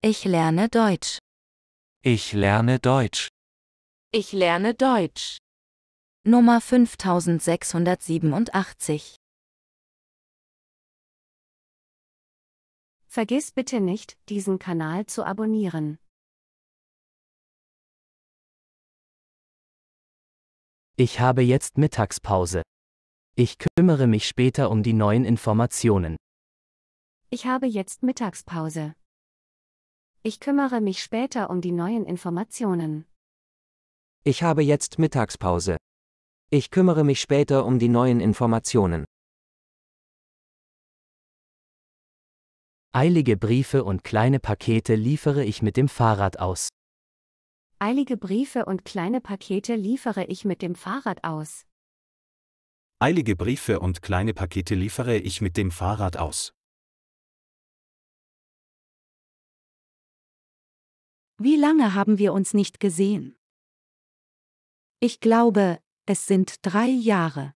Ich lerne Deutsch. Ich lerne Deutsch. Ich lerne Deutsch. Nummer 5687. Vergiss bitte nicht, diesen Kanal zu abonnieren. Ich habe jetzt Mittagspause. Ich kümmere mich später um die neuen Informationen. Ich habe jetzt Mittagspause. Ich kümmere mich später um die neuen Informationen. Ich habe jetzt Mittagspause. Ich kümmere mich später um die neuen Informationen. Eilige Briefe und kleine Pakete liefere ich mit dem Fahrrad aus. Eilige Briefe und kleine Pakete liefere ich mit dem Fahrrad aus. Eilige Briefe und kleine Pakete liefere ich mit dem Fahrrad aus. Wie lange haben wir uns nicht gesehen? Ich glaube, es sind drei Jahre.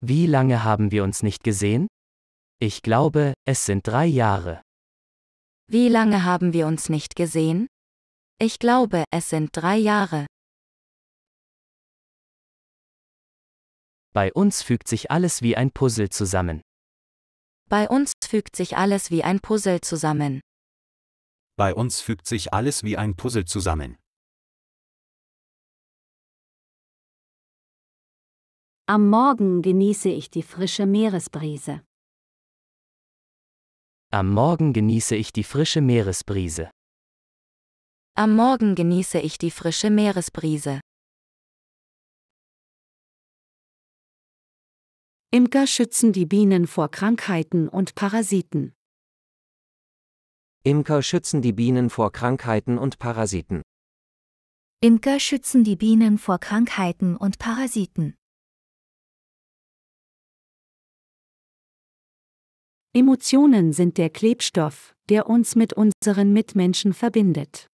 Wie lange haben wir uns nicht gesehen? Ich glaube, es sind drei Jahre. Wie lange haben wir uns nicht gesehen? Ich glaube, es sind drei Jahre. Bei uns fügt sich alles wie ein Puzzle zusammen. Bei uns fügt sich alles wie ein Puzzle zusammen. Bei uns fügt sich alles wie ein Puzzle zusammen. Am Morgen genieße ich die frische Meeresbrise. Am Morgen genieße ich die frische Meeresbrise. Am Morgen genieße ich die frische Meeresbrise. Imker schützen die Bienen vor Krankheiten und Parasiten. Imker schützen die Bienen vor Krankheiten und Parasiten. Imker schützen die Bienen vor Krankheiten und Parasiten. Emotionen sind der Klebstoff, der uns mit unseren Mitmenschen verbindet.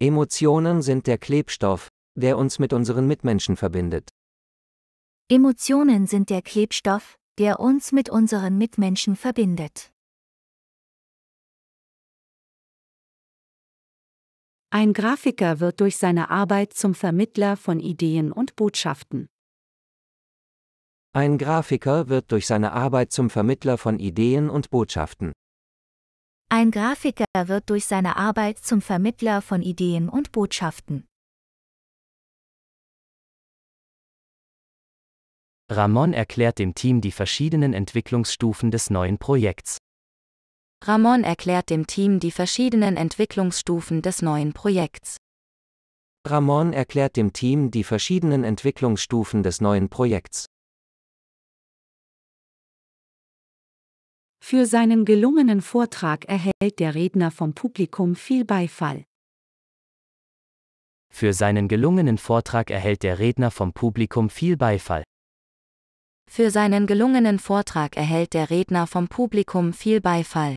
Emotionen sind der Klebstoff, der uns mit unseren Mitmenschen verbindet. Emotionen sind der Klebstoff, der uns mit unseren Mitmenschen verbindet. Ein Grafiker wird durch seine Arbeit zum Vermittler von Ideen und Botschaften. Ein Grafiker wird durch seine Arbeit zum Vermittler von Ideen und Botschaften. Ein Grafiker wird durch seine Arbeit zum Vermittler von Ideen und Botschaften. Ramon erklärt dem Team die verschiedenen Entwicklungsstufen des neuen Projekts. Ramon erklärt dem Team die verschiedenen Entwicklungsstufen des neuen Projekts. Ramon erklärt dem Team die verschiedenen Entwicklungsstufen des neuen Projekts. Für seinen gelungenen Vortrag erhält der Redner vom Publikum viel Beifall. Für seinen gelungenen Vortrag erhält der Redner vom Publikum viel Beifall. Für seinen gelungenen Vortrag erhält der Redner vom Publikum viel Beifall.